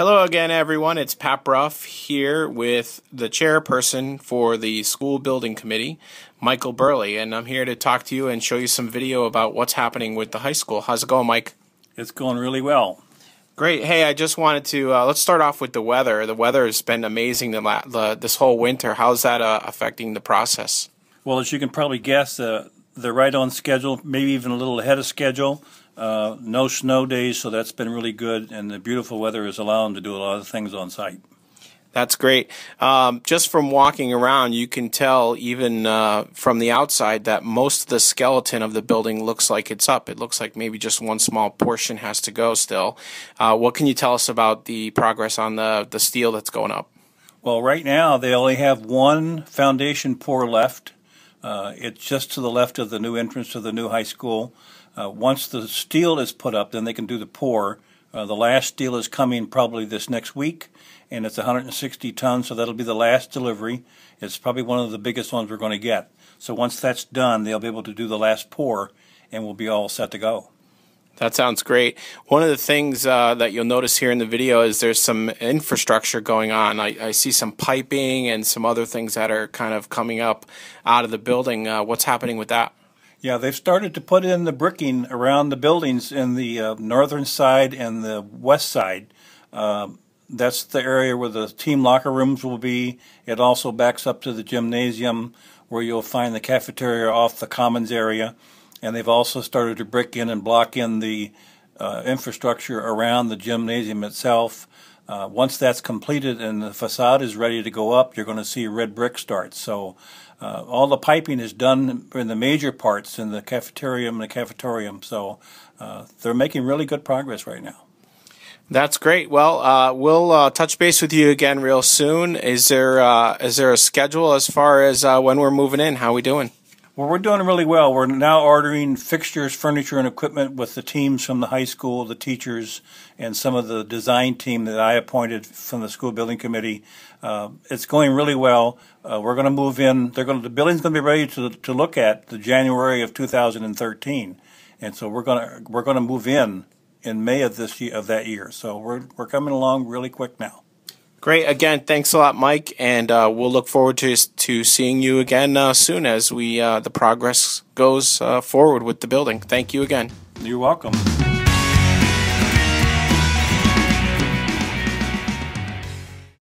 Hello again, everyone. It's Pap Ruff here with the chairperson for the school building committee, Michael Burley, and I'm here to talk to you and show you some video about what's happening with the high school. How's it going, Mike? It's going really well. Great. Hey, I just wanted to uh, let's start off with the weather. The weather has been amazing the, la- the this whole winter. How's that uh, affecting the process? Well, as you can probably guess, uh, they're right on schedule, maybe even a little ahead of schedule. Uh, no snow days, so that's been really good, and the beautiful weather has allowed them to do a lot of things on site. That's great. Um, just from walking around, you can tell even uh, from the outside that most of the skeleton of the building looks like it's up. It looks like maybe just one small portion has to go still. Uh, what can you tell us about the progress on the, the steel that's going up? Well, right now they only have one foundation pour left. Uh, it's just to the left of the new entrance to the new high school. Uh, once the steel is put up, then they can do the pour. Uh, the last steel is coming probably this next week, and it's 160 tons, so that'll be the last delivery. It's probably one of the biggest ones we're going to get. So once that's done, they'll be able to do the last pour, and we'll be all set to go. That sounds great. One of the things uh, that you'll notice here in the video is there's some infrastructure going on. I, I, see some piping and some other things that are kind of coming up out of the building. Uh, what's happening with that? Yeah, they've started to put in the bricking around the buildings in the uh, northern side and the west side. Um, that's the area where the team locker rooms will be. It also backs up to the gymnasium where you'll find the cafeteria off the commons area and they've also started to brick in and block in the uh, infrastructure around the gymnasium itself. Uh, once that's completed and the facade is ready to go up, you're going to see red brick start. So uh, all the piping is done in the major parts in the cafeteria and the cafetorium. So uh, they're making really good progress right now. That's great. Well, uh, we'll uh, touch base with you again real soon. Is there is there a schedule as far as when we're moving in? How we doing? Well, we're doing really well. We're now ordering fixtures, furniture, and equipment with the teams from the high school, the teachers, and some of the design team that I appointed from the school building committee. Uh, it's going really well. Uh, we're going to move in. They're going. The building's going to be ready to to look at the January of 2013, and so we're going to we're going to move in in May of this year, of that year. So we're we're coming along really quick now. Great. Again, thanks a lot, Mike, and uh, we'll look forward to to seeing you again uh, soon as we uh, the progress goes uh, forward with the building. Thank you again. You're welcome.